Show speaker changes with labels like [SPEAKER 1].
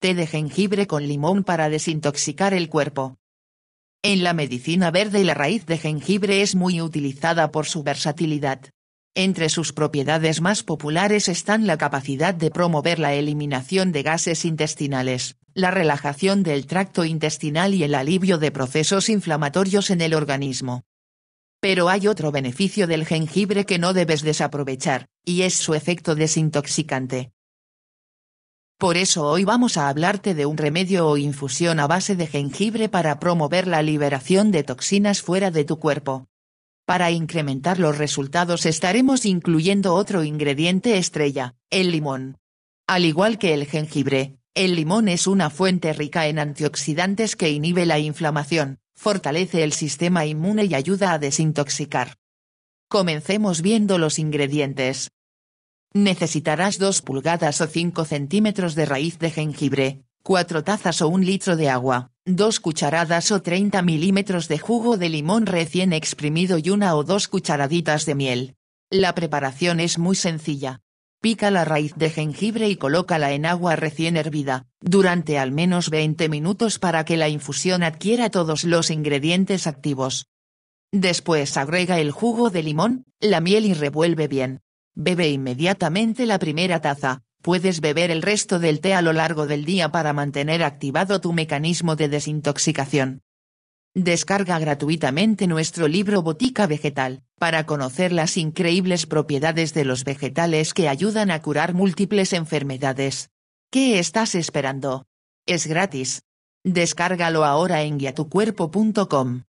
[SPEAKER 1] Té de jengibre con limón para desintoxicar el cuerpo. En la medicina verde la raíz de jengibre es muy utilizada por su versatilidad. Entre sus propiedades más populares están la capacidad de promover la eliminación de gases intestinales, la relajación del tracto intestinal y el alivio de procesos inflamatorios en el organismo. Pero hay otro beneficio del jengibre que no debes desaprovechar, y es su efecto desintoxicante. Por eso hoy vamos a hablarte de un remedio o infusión a base de jengibre para promover la liberación de toxinas fuera de tu cuerpo. Para incrementar los resultados estaremos incluyendo otro ingrediente estrella, el limón. Al igual que el jengibre, el limón es una fuente rica en antioxidantes que inhibe la inflamación, fortalece el sistema inmune y ayuda a desintoxicar. Comencemos viendo los ingredientes. Necesitarás 2 pulgadas o 5 centímetros de raíz de jengibre, 4 tazas o 1 litro de agua, 2 cucharadas o 30 milímetros de jugo de limón recién exprimido y una o dos cucharaditas de miel. La preparación es muy sencilla. Pica la raíz de jengibre y colócala en agua recién hervida, durante al menos 20 minutos para que la infusión adquiera todos los ingredientes activos. Después agrega el jugo de limón, la miel y revuelve bien. Bebe inmediatamente la primera taza, puedes beber el resto del té a lo largo del día para mantener activado tu mecanismo de desintoxicación. Descarga gratuitamente nuestro libro Botica Vegetal, para conocer las increíbles propiedades de los vegetales que ayudan a curar múltiples enfermedades. ¿Qué estás esperando? Es gratis. Descárgalo ahora en guiatucuerpo.com.